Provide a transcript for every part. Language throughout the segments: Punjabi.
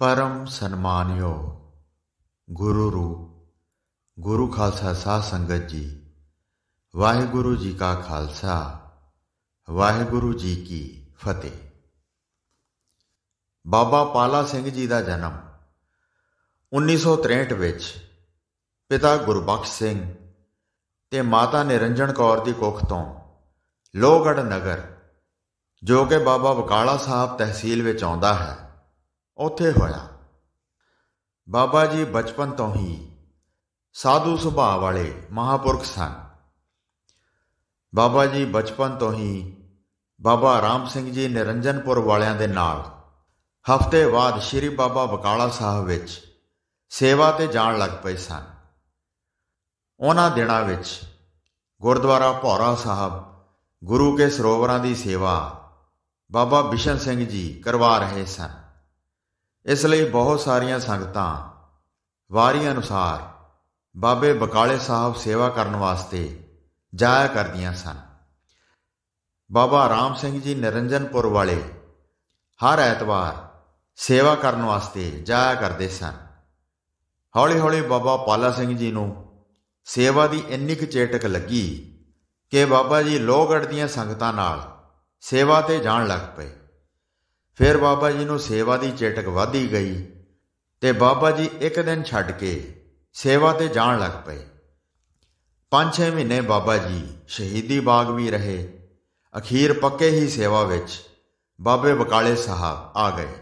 ਪਰਮ ਸਨਮਾਨਯੋ ਗੁਰੂ ਰੂ ਗੁਰੂ ਖਾਲਸਾ ਸਾਧ ਸੰਗਤ ਜੀ ਵਾਹਿਗੁਰੂ ਜੀ ਕਾ ਖਾਲਸਾ ਵਾਹਿਗੁਰੂ ਜੀ ਕੀ ਫਤਿਹ ਬਾਬਾ ਪਾਲਾ ਸਿੰਘ ਜੀ ਦਾ ਜਨਮ 1963 ਵਿੱਚ ਪਿਤਾ ਗੁਰਬਖਸ਼ ਸਿੰਘ ਤੇ ਮਾਤਾ ਨਿਰੰਜਨ ਕੌਰ ਦੀ ਕੁੱਖ ਤੋਂ ਲੋਹਗੜ ਨਗਰ ਜੋ ਕਿ ਬਾਬਾ ਬਕਾਲਾ ਸਾਹਿਬ ਤਹਿਸੀਲ ਵਿੱਚ ਆਉਂਦਾ ਹੈ ਉੱਥੇ ਹੋਇਆ ਬਾਬਾ ਜੀ ਬਚਪਨ ਤੋਂ ਹੀ ਸਾਧੂ ਸੁਭਾਅ ਵਾਲੇ ਮਹਾਪੁਰਖ ਸਨ ਬਾਬਾ ਜੀ ਬਚਪਨ ਤੋਂ ਹੀ ਬਾਬਾ ਰਾਮ ਸਿੰਘ ਜੀ ਨਿਰੰਜਨਪੁਰ ਵਾਲਿਆਂ ਦੇ ਨਾਲ ਹਫ਼ਤੇ ਬਾਅਦ ਸ਼੍ਰੀ ਬਾਬਾ ਬਕਾਲਾ ਸਾਹਿਬ ਵਿੱਚ ਸੇਵਾ ਤੇ ਜਾਣ ਲੱਗ ਪਏ ਸਨ ਉਹਨਾਂ ਦਿਨਾਂ ਵਿੱਚ ਗੁਰਦੁਆਰਾ ਭੌਰਾ ਸਾਹਿਬ ਗੁਰੂ ਕੇ ਸਰੋਵਰਾਂ ਦੀ ਸੇਵਾ ਬਾਬਾ ਬਿਸ਼ਨ ਸਿੰਘ ਜੀ ਕਰਵਾ ਰਹੇ ਸਨ ਇਸ ਲਈ ਬਹੁਤ ਸਾਰੀਆਂ ਸੰਗਤਾਂ ਵਾਰੀ ਅਨੁਸਾਰ ਬਾਬੇ ਬਕਾਲੇ ਸਾਹਿਬ ਸੇਵਾ ਕਰਨ ਵਾਸਤੇ ਜਾਇਆ ਕਰਦੀਆਂ ਸਨ ਬਾਬਾ ਰਾਮ ਸਿੰਘ ਜੀ ਨਿਰੰਜਨਪੁਰ ਵਾਲੇ ਹਰ ਐਤਵਾਰ ਸੇਵਾ ਕਰਨ ਵਾਸਤੇ ਜਾਇਆ ਕਰਦੇ ਸਨ ਹੌਲੀ-ਹੌਲੀ ਬਾਬਾ ਪਾਲਾ ਸਿੰਘ ਜੀ ਨੂੰ ਸੇਵਾ ਦੀ ਇੰਨੀ ਕੁ ਚੇਟਕ ਲੱਗੀ ਕਿ ਬਾਬਾ ਜੀ ਲੋਗੜ ਦੀਆਂ ਸੰਗਤਾਂ ਨਾਲ ਸੇਵਾ ਤੇ ਜਾਣ ਲੱਗ ਪਏ ਫਿਰ ਬਾਬਾ ਜੀ ਨੂੰ ਸੇਵਾ ਦੀ ਚੇਟਕ ਵਧੀ ਗਈ ਤੇ ਬਾਬਾ ਜੀ ਇੱਕ ਦਿਨ ਛੱਡ ਕੇ ਸੇਵਾ ਤੇ ਜਾਣ ਲੱਗ ਪਏ 5-6 ਮਹੀਨੇ ਬਾਬਾ ਜੀ ਸ਼ਹੀਦੀ ਬਾਗ ਵੀ ਰਹੇ ਅਖੀਰ ਪੱਕੇ ਹੀ ਸੇਵਾ ਵਿੱਚ ਬਾਬੇ ਬਕਾਲੇ ਸਾਹਿਬ ਆ ਗਏ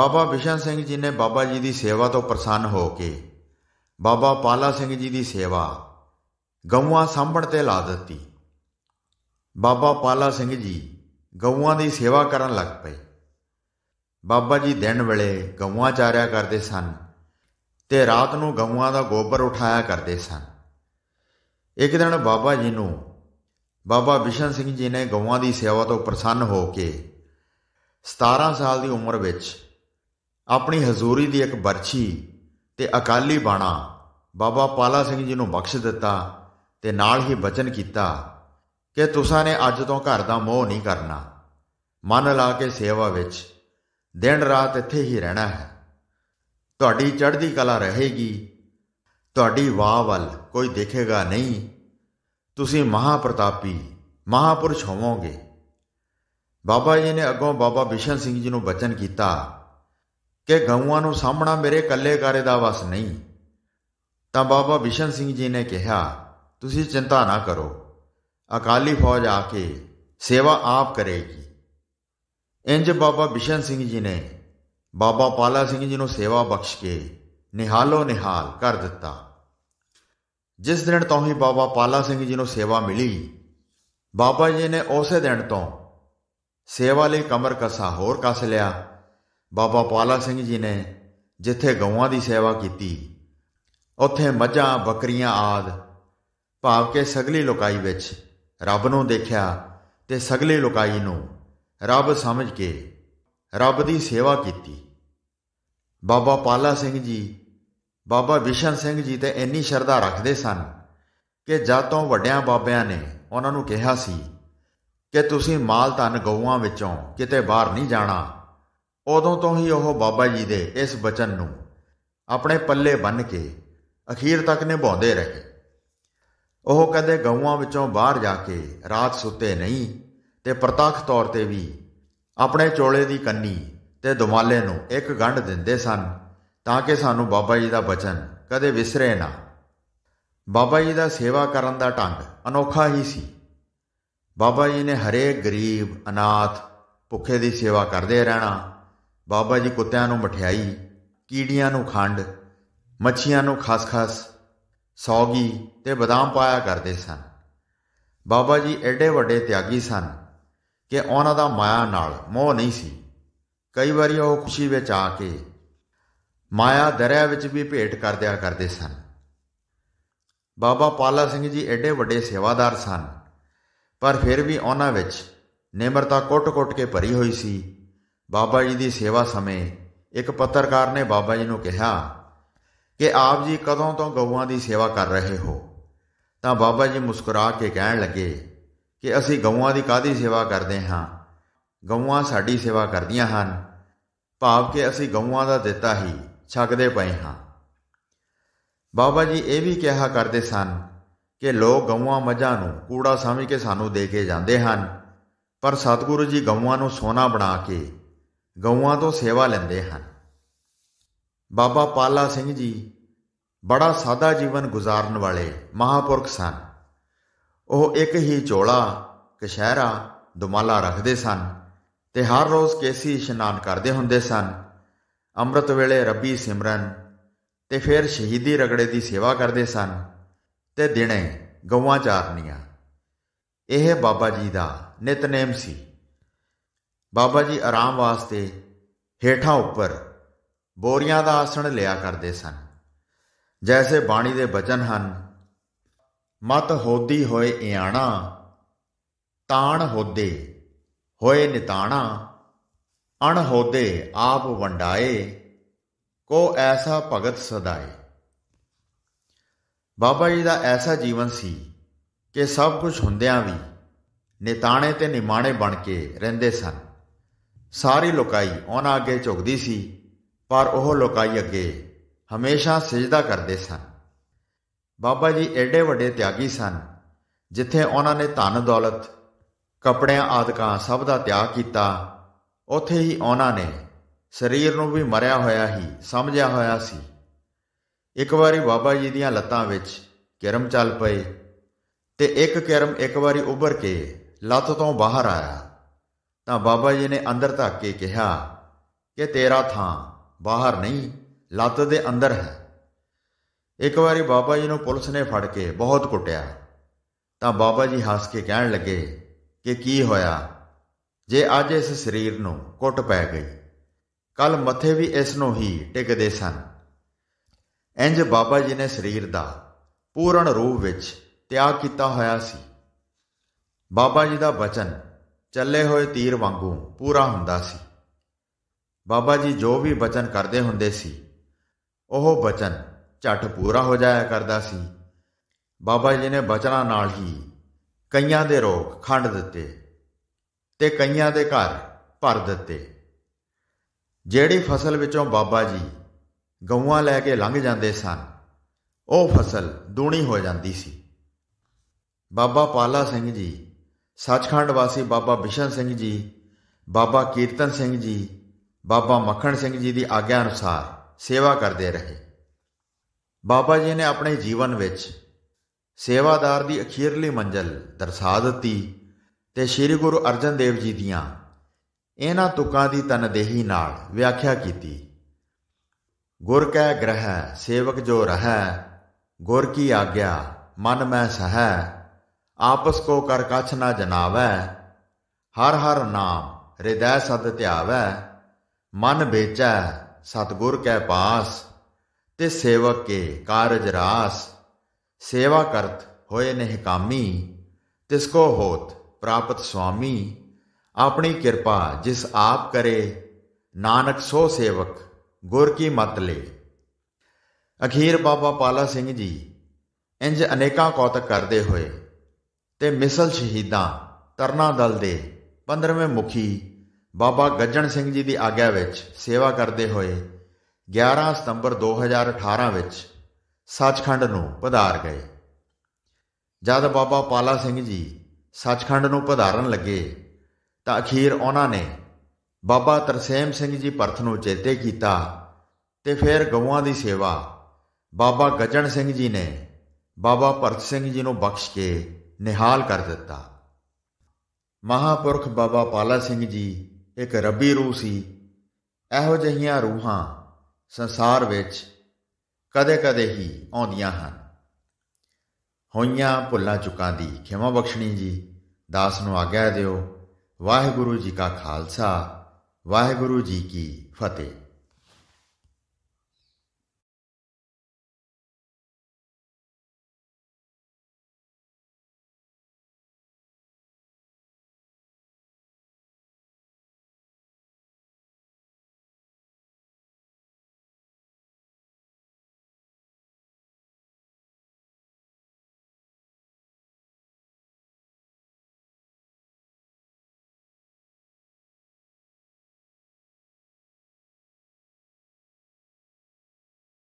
ਬਾਬਾ ਵਿਸ਼ਨ ਸਿੰਘ ਜੀ ਨੇ ਬਾਬਾ ਜੀ ਦੀ ਸੇਵਾ ਤੋਂ ਪ੍ਰਸੰਨ ਹੋ ਕੇ ਬਾਬਾ ਪਾਲਾ ਸਿੰਘ ਜੀ ਦੀ ਸੇਵਾ ਗਊਆਂ ਸਾਂਭਣ ਤੇ ਲਾ ਦਿੱਤੀ ਬਾਬਾ ਪਾਲਾ ਸਿੰਘ ਜੀ ਗਊਆਂ ਦੀ ਸੇਵਾ ਕਰਨ ਲੱਗ ਪਏ ਬਾਬਾ ਜੀ ਦਿਨ ਵੇਲੇ ਗਊਆਂ ਚਾਰਿਆ ਕਰਦੇ ਸਨ ਤੇ ਰਾਤ ਨੂੰ ਗਊਆਂ ਦਾ ਗੋਬਰ ਉਠਾਇਆ ਕਰਦੇ ਸਨ ਇੱਕ ਦਿਨ ਬਾਬਾ ਜੀ ਨੂੰ ਬਾਬਾ ਵਿਸ਼ਨ ਸਿੰਘ ਜੀ ਨੇ ਗਊਆਂ ਦੀ ਸੇਵਾ ਤੋਂ ਪ੍ਰਸੰਨ ਹੋ ਕੇ 17 ਸਾਲ ਦੀ ਉਮਰ ਵਿੱਚ ਆਪਣੀ ਹਜ਼ੂਰੀ ਦੀ ਇੱਕ ਬਰਛੀ ਤੇ ਅਕਾਲੀ ਬਾਣਾ ਬਾਬਾ ਪਾਲਾ ਸਿੰਘ ਜੀ ਨੂੰ ਬਖਸ਼ ਦਿੱਤਾ ਤੇ ਨਾਲ ਹੀ ਬਚਨ ਕੀਤਾ ਕਿ ਤੁਸਾਂ ਨੇ ਅੱਜ ਤੋਂ ਘਰ ਦਾ ਮੋਹ ਨਹੀਂ ਕਰਨਾ ਮਨ ਲਾ ਕੇ ਸੇਵਾ ਵਿੱਚ ਦਿਨ ਰਾਤ ਇੱਥੇ ਹੀ ਰਹਿਣਾ ਹੈ ਤੁਹਾਡੀ ਚੜ੍ਹਦੀ ਕਲਾ ਰਹੇਗੀ ਤੁਹਾਡੀ ਵਾਹ ਵੱਲ ਕੋਈ ਦੇਖੇਗਾ ਨਹੀਂ ਤੁਸੀਂ ਮਹਾਪ੍ਰਤਾਪੀ ਮਹਾਪੁਰਸ਼ ਹੋਵੋਗੇ ਬਾਬਾ ਜੀ ਨੇ ਅੱਗੋਂ ਬਾਬਾ ਬਿਸ਼ਨ ਸਿੰਘ ਜੀ ਨੂੰ ਬਚਨ ਕੀਤਾ ਕਿ ਗਊਆਂ ਨੂੰ ਸਾਹਮਣਾ ਮੇਰੇ ਇਕੱਲੇ ਕਰੇ ਦਾ ਵਸ ਨਹੀਂ ਤਾਂ ਬਾਬਾ ਬਿਸ਼ਨ ਸਿੰਘ ਜੀ ਨੇ ਕਿਹਾ ਤੁਸੀਂ ਚਿੰਤਾ ਨਾ ਕਰੋ ਅਕਾਲੀ ਫੌਜ ਆ ਕੇ ਸੇਵਾ ਆਪ ਕਰੇਗੀ ਇੰਜ ਬਾਬਾ ਬਿਸ਼ਨ ਸਿੰਘ ਜੀ ਨੇ ਬਾਬਾ ਪਾਲਾ ਸਿੰਘ ਜੀ ਨੂੰ ਸੇਵਾ ਬਖਸ਼ ਕੇ ਨਿਹਾਲੋ ਨਿਹਾਲ ਕਰ ਦਿੱਤਾ ਜਿਸ ਦਿਨ ਤੋਂ ਹੀ ਬਾਬਾ ਪਾਲਾ ਸਿੰਘ ਜੀ ਨੂੰ ਸੇਵਾ ਮਿਲੀ ਬਾਬਾ ਜੀ ਨੇ ਉਸੇ ਦਿਨ ਤੋਂ ਸੇਵਾ ਲਈ ਕਮਰ ਕਸਾ ਹੋਰ ਕਸ ਲਿਆ ਬਾਬਾ ਪਾਲਾ ਸਿੰਘ ਜੀ ਨੇ ਜਿੱਥੇ ਗਊਆਂ ਦੀ ਸੇਵਾ ਕੀਤੀ ਉੱਥੇ ਮੱਝਾਂ ਬੱਕਰੀਆਂ ਆਦ ਭਾਵ ਕੇ ਸਗਲੀ ਲੋਕਾਈ ਵਿੱਚ ਰੱਬ ਨੂੰ ਦੇਖਿਆ ਤੇ ਸਗਲੇ ਲੋਕਾਈ ਨੂੰ ਰੱਬ ਸਮਝ ਕੇ ਰੱਬ ਦੀ ਸੇਵਾ ਕੀਤੀ ਬਾਬਾ ਪਾਲਾ ਸਿੰਘ ਜੀ ਬਾਬਾ ਵਿਸ਼ਨ ਸਿੰਘ ਜੀ ਤੇ ਇੰਨੀ ਸ਼ਰਧਾ ਰੱਖਦੇ ਸਨ ਕਿ ਜਦ ਤੋਂ ਵੱਡਿਆਂ ਬਾਬਿਆਂ ਨੇ ਉਹਨਾਂ ਨੂੰ ਕਿਹਾ ਸੀ ਕਿ ਤੁਸੀਂ ਮਾਲ ਧਨ ਗਊਆਂ ਵਿੱਚੋਂ ਕਿਤੇ ਬਾਹਰ ਨਹੀਂ ਜਾਣਾ ਉਦੋਂ ਤੋਂ ਹੀ ਉਹ ਬਾਬਾ ਜੀ ਦੇ ਇਸ ਬਚਨ ਨੂੰ ਆਪਣੇ ਪੱਲੇ ਬੰਨ ਕੇ ਅਖੀਰ ਤੱਕ ਨਿਭਾਉਂਦੇ ਰਹੇ ਉਹ ਕਦੇ ਗਊਆਂ ਵਿੱਚੋਂ ਬਾਹਰ ਜਾ ਕੇ ਰਾਤ ਸੁੱਤੇ ਨਹੀਂ ਤੇ ਪ੍ਰਤੱਖ ਤੌਰ ਤੇ ਵੀ ਆਪਣੇ ਚੋਲੇ ਦੀ ਕੰਨੀ ਤੇ ਦੁਮਾਲੇ ਨੂੰ ਇੱਕ ਗੰਢ ਦਿੰਦੇ ਸਨ ਤਾਂ ਕਿ ਸਾਨੂੰ ਬਾਬਾ ਜੀ ਦਾ ਬਚਨ ਕਦੇ ਵਿਸਰੇ ਨਾ ਬਾਬਾ ਜੀ ਦਾ ਸੇਵਾ ਕਰਨ ਦਾ ਢੰਗ ਅਨੋਖਾ ਹੀ ਸੀ ਬਾਬਾ ਜੀ ਨੇ ਹਰੇਕ ਗਰੀਬ ਅਨਾਥ ਭੁੱਖੇ ਦੀ ਸੇਵਾ ਕਰਦੇ ਰਹਿਣਾ ਬਾਬਾ ਜੀ ਕੁੱਤਿਆਂ ਨੂੰ ਮਠਿਆਈ ਕੀੜੀਆਂ ਨੂੰ ਖੰਡ ਮੱਛੀਆਂ ਨੂੰ ਖਸਖਸ ਸੌਗੀ ਤੇ ਬਦਾਮ ਪਾਇਆ ਕਰਦੇ ਸਨ ਬਾਬਾ ਜੀ ਐਡੇ ਵੱਡੇ ਤਿਆਗੀ ਸਨ ਕਿ ਉਹਨਾਂ ਦਾ ਮਾਇਆ ਨਾਲ ਮੋਹ ਨਹੀਂ ਸੀ ਕਈ ਵਾਰੀ ਉਹ ਖੁਸ਼ੀ ਵਿੱਚ ਆ ਕੇ ਮਾਇਆ ਦਰਿਆ ਵਿੱਚ ਵੀ ਭੇਟ ਕਰ ਦਿਆ ਕਰਦੇ ਸਨ ਬਾਬਾ ਪਾਲਾ ਸਿੰਘ ਜੀ ਐਡੇ ਵੱਡੇ ਸੇਵਾਦਾਰ ਸਨ ਪਰ ਫਿਰ ਵੀ ਉਹਨਾਂ ਵਿੱਚ ਨਿਮਰਤਾ ਕੋਟ-ਕੋਟ ਕੇ ਭਰੀ ਹੋਈ ਸੀ ਬਾਬਾ ਜੀ ਦੀ ਸੇਵਾ ਸਮੇਂ ਇੱਕ ਪੱਤਰਕਾਰ ਨੇ ਬਾਬਾ ਜੀ ਨੂੰ ਕਿਹਾ ਕਿ ਆਪ ਜੀ ਕਦੋਂ ਤੋਂ ਗਊਆਂ ਦੀ ਸੇਵਾ ਕਰ ਰਹੇ ਹੋ ਤਾਂ ਬਾਬਾ ਜੀ ਮੁਸਕਰਾ ਕੇ ਕਹਿਣ ਲੱਗੇ ਕਿ ਅਸੀਂ ਗਊਆਂ ਦੀ ਕਾਦੀ ਸੇਵਾ ਕਰਦੇ ਹਾਂ ਗਊਆਂ ਸਾਡੀ ਸੇਵਾ ਕਰਦੀਆਂ ਹਨ ਭਾਵ ਕਿ ਅਸੀਂ ਗਊਆਂ ਦਾ ਦਿੱਤਾ ਹੀ ਛਕਦੇ ਪਏ ਹਾਂ ਬਾਬਾ ਜੀ ਇਹ ਵੀ ਕਿਹਾ ਕਰਦੇ ਸਨ ਕਿ ਲੋਕ ਗਊਆਂ ਮੱਝਾਂ ਨੂੰ ਕੂੜਾ ਸਮਝ ਕੇ ਸਾਨੂੰ ਦੇ ਕੇ ਜਾਂਦੇ ਹਨ ਪਰ ਸਤਿਗੁਰੂ ਜੀ ਗਊਆਂ ਨੂੰ ਸੋਨਾ ਬਣਾ ਕੇ ਗਊਆਂ ਤੋਂ ਸੇਵਾ ਲੈਂਦੇ ਹਨ ਬਾਬਾ ਪਾਲਾ ਸਿੰਘ ਜੀ ਬੜਾ ਸਾਦਾ ਜੀਵਨ ਗੁਜ਼ਾਰਨ ਵਾਲੇ ਮਹਾਪੁਰਖ ਸਨ ਉਹ ਇੱਕ ਹੀ ਝੋਲਾ ਕਸ਼ਹਿਰਾ ਦੁਮਾਲਾ ਰੱਖਦੇ ਸਨ ਤੇ ਹਰ ਰੋਜ਼ ਕੇਸੀ ਇਸ਼ਨਾਨ ਕਰਦੇ ਹੁੰਦੇ ਸਨ ਅੰਮ੍ਰਿਤ ਵੇਲੇ ਰੱਬੀ ਸਿਮਰਨ ਤੇ ਫਿਰ ਸ਼ਹੀਦੀ ਰਗੜੇ ਦੀ ਸੇਵਾ ਕਰਦੇ ਸਨ ਤੇ ਦਿਨੇ ਗਊਆਂ ਚਾਰਨੀਆਂ ਇਹ ਬਾਬਾ ਜੀ ਦਾ ਨਿਤਨੇਮ ਸੀ ਬਾਬਾ ਜੀ ਆਰਾਮ ਵਾਸਤੇ ਹੇਠਾਂ ਉੱਪਰ ਬੋਰੀਆਂ ਦਾ ਆਸਣ ਲਿਆ ਕਰਦੇ ਸਨ ਜੈਸੇ ਬਾਣੀ ਦੇ ਬਚਨ ਹਨ ਮਤ ਹੋਦੀ ਹੋਏ ਇਆਣਾ ਤਾਣ ਹੋਦੇ ਹੋਏ ਨਿਤਾਣਾ ਅਣ ਹੋਦੇ ਆਪ ਵੰਡਾਏ ਕੋ ਐਸਾ ਭਗਤ ਸਦਾਏ ਬਾਬਾ ਜੀ ਦਾ ਐਸਾ ਜੀਵਨ ਸੀ ਕਿ ਸਭ ਕੁਝ ਹੁੰਦਿਆਂ ਵੀ ਨਿਤਾਣੇ ਤੇ ਨਿਮਾਣੇ ਬਣ ਕੇ ਰਹਿੰਦੇ ਸਨ ਸਾਰੀ ਲੋਕਾਈ ਉਹਨਾਂ ਅੱਗੇ ਝੁਕਦੀ ਸੀ ਪਰ ਉਹ ਲੋਕਾਈ ਅੱਗੇ ਹਮੇਸ਼ਾ ਸਜਦਾ ਕਰਦੇ ਸਨ ਬਾਬਾ ਜੀ ਐਡੇ ਵੱਡੇ ਤਿਆਗੀ ਸਨ ਜਿੱਥੇ ਉਹਨਾਂ ਨੇ ਧਨ ਦੌਲਤ ਕੱਪੜਿਆਂ ਆਦਿਕਾਂ ਸਭ ਦਾ ਤਿਆਗ ਕੀਤਾ ਉੱਥੇ ਹੀ ਉਹਨਾਂ ਨੇ ਸਰੀਰ ਨੂੰ ਵੀ ਮਰਿਆ ਹੋਇਆ ਹੀ ਸਮਝਿਆ ਹੋਇਆ ਸੀ ਇੱਕ ਵਾਰੀ ਬਾਬਾ ਜੀ ਦੀਆਂ ਲੱਤਾਂ ਵਿੱਚ ਕਿਰਮ ਚੱਲ ਪਏ ਤੇ ਇੱਕ ਕਿਰਮ ਇੱਕ ਵਾਰੀ ਉੱਭਰ ਕੇ ਲੱਤ ਤੋਂ ਬਾਹਰ ਆਇਆ ਤਾਂ ਬਾਬਾ ਜੀ ਨੇ ਅੰਦਰ ਧੱਕ ਕੇ ਕਿਹਾ ਕਿ ਤੇਰਾ ਥਾਂ ਬਾਹਰ ਨਹੀਂ ਲੱਤ ਦੇ ਅੰਦਰ ਹੈ ਇੱਕ ਵਾਰੀ ਬਾਬਾ ਜੀ ਨੂੰ ਪੁਲਿਸ ਨੇ ਫੜ ਕੇ ਬਹੁਤ ਕੁੱਟਿਆ ਤਾਂ ਬਾਬਾ ਜੀ ਹੱਸ ਕੇ ਕਹਿਣ ਲੱਗੇ ਕਿ ਕੀ ਹੋਇਆ ਜੇ ਅੱਜ ਇਸ ਸਰੀਰ ਨੂੰ ਕੁੱਟ ਪੈ ਗਈ ਕੱਲ ਮੱਥੇ ਵੀ ਇਸ ਨੂੰ ਹੀ ਟਿਕਦੇ ਸਨ ਇੰਜ ਬਾਬਾ ਜੀ ਨੇ ਸਰੀਰ ਦਾ ਪੂਰਨ ਰੂਪ ਵਿੱਚ ਤਿਆਗ ਕੀਤਾ ਹੋਇਆ ਸੀ ਬਾਬਾ ਜੀ ਦਾ ਬਚਨ ਚੱਲੇ ਹੋਏ ਤੀਰ ਵਾਂਗੂ ਪੂਰਾ ਹੁੰਦਾ ਸੀ ਬਾਬਾ ਜੀ ਜੋ ਵੀ ਬਚਨ ਕਰਦੇ ਹੁੰਦੇ ਸੀ ਉਹ ਬਚਨ ਝਟ ਪੂਰਾ ਹੋ ਜਾਇਆ ਕਰਦਾ ਸੀ ਬਾਬਾ ਜੀ ਨੇ ਬਚਨਾਂ ਨਾਲ ਹੀ ਕਈਆਂ ਦੇ ਰੋਗ ਖੰਡ ਦਿੱਤੇ ਤੇ ਕਈਆਂ ਦੇ ਘਰ ਭਰ ਦਿੱਤੇ ਜਿਹੜੀ ਫਸਲ ਵਿੱਚੋਂ ਬਾਬਾ ਜੀ ਗਊਆਂ ਲੈ ਕੇ ਲੰਘ ਜਾਂਦੇ ਸਨ ਉਹ ਫਸਲ ਦੂਣੀ ਹੋ ਜਾਂਦੀ ਸੀ ਬਾਬਾ ਪਾਲਾ ਸਿੰਘ ਜੀ ਸੱਚਖੰਡ ਵਾਸੀ ਬਾਬਾ ਵਿਸ਼ਨ ਸਿੰਘ ਜੀ ਬਾਬਾ ਕੀਰਤਨ ਸਿੰਘ ਜੀ ਬਾਬਾ ਮੱਖਣ ਸਿੰਘ ਜੀ ਦੀ ਆਗਿਆ ਅਨੁਸਾਰ ਸੇਵਾ ਕਰਦੇ ਰਹੇ ਬਾਬਾ ਜੀ ਨੇ ਆਪਣੇ ਜੀਵਨ ਵਿੱਚ ਸੇਵਾਦਾਰ ਦੀ ਅਖੀਰਲੀ ਮੰਜ਼ਲ ਦਰਸਾ ਦਿੱਤੀ ਤੇ ਸ੍ਰੀ ਗੁਰੂ ਅਰਜਨ ਦੇਵ ਜੀ ਦੀਆਂ ਇਹਨਾਂ ਤੁਕਾਂ ਦੀ ਤਨਦੇਹੀ ਨਾਲ ਵਿਆਖਿਆ ਕੀਤੀ ਗੁਰ ਕੈ ਗ੍ਰਹਿ ਸੇਵਕ ਜੋ ਰਹੈ ਗੁਰ ਕੀ ਆਗਿਆ ਮਨ ਮੈਂ ਸਹੈ ਆਪਸ ਕੋ ਕਰ ਕਛ ਨਾ ਜਨਾਵੈ ਹਰ ਹਰ ਨਾਮ ਹਿਰਦੈ ਸਦ ਧਿਆਵੈ ਮਨ ਵੇਚੈ ਸਤਗੁਰ ਕੈ ਪਾਸ ਤੇ ਸੇਵਕ ਕੇ ਕਾਰਜ ਰਾਸ ਸੇਵਾ ਕਰਤ ਹੋਏ ਨਹਿ ਕਾਮੀ ਤਿਸ ਕੋ ਹੋਤ ਪ੍ਰਾਪਤ ਸੁਆਮੀ ਆਪਣੀ ਕਿਰਪਾ ਜਿਸ ਆਪ ਕਰੇ ਨਾਨਕ ਸੋ ਸੇਵਕ ਗੁਰ ਕੀ ਮਤ ਲੇ ਅਖੀਰ ਬਾਬਾ ਪਾਲਾ ਸਿੰਘ ਜੀ ਇੰਜ ਅਨੇਕਾਂ ਕੌਤਕ ਕਰਦੇ ਹੋਏ ਤੇ ਮਿਸਲ ਸ਼ਹੀਦਾਂ ਤਰਨਾ ਦਲ ਦੇ 15ਵੇਂ ਮੁਖੀ ਬਾਬਾ ਗੱਜਣ ਸਿੰਘ ਜੀ ਦੀ ਆਗਿਆ ਵਿੱਚ ਸੇਵਾ ਕਰਦੇ ਹੋਏ 11 ਸਤੰਬਰ 2018 ਵਿੱਚ ਸੱਚਖੰਡ ਨੂੰ ਪਧਾਰ ਗਏ ਜਦ ਬਾਬਾ ਪਾਲਾ ਸਿੰਘ ਜੀ ਸੱਚਖੰਡ ਨੂੰ ਪਧਾਰਨ ਲੱਗੇ ਤਾਂ ਅਖੀਰ ਉਹਨਾਂ ਨੇ ਬਾਬਾ ਤਰਸੇਮ ਸਿੰਘ ਜੀ ਪਰਥ ਨੂੰ ਚੇਤੇ ਕੀਤਾ ਤੇ ਫਿਰ ਗਊਆਂ ਦੀ ਸੇਵਾ ਬਾਬਾ ਗੱਜਣ ਸਿੰਘ ਜੀ ਨੇ ਬਾਬਾ ਭਰਤ ਸਿੰਘ ਜੀ ਨੂੰ ਬਖਸ਼ ਕੇ ਨਿਹਾਲ ਕਰ ਦਿੱਤਾ ਮਹਾਪੁਰਖ ਬਾਬਾ ਪਾਲਾ ਸਿੰਘ ਜੀ ਇੱਕ ਰੱਬੀ ਰੂਹ ਸੀ ਇਹੋ ਜਿਹੀਆਂ ਰੂਹਾਂ ਸੰਸਾਰ ਵਿੱਚ ਕਦੇ-ਕਦੇ ਹੀ ਆਉਂਦੀਆਂ ਹਨ ਹੋਈਆਂ ਭੁੱਲਾਂ ਚੁੱਕਾਂ ਦੀ ਖਿਮਾ ਬਖਸ਼ਣੀ ਜੀ ਦਾਸ ਨੂੰ ਆਗਿਆ ਦਿਓ ਵਾਹਿਗੁਰੂ ਜੀ ਕਾ ਖਾਲਸਾ ਵਾਹਿਗੁਰੂ ਜੀ ਕੀ ਫਤਿਹ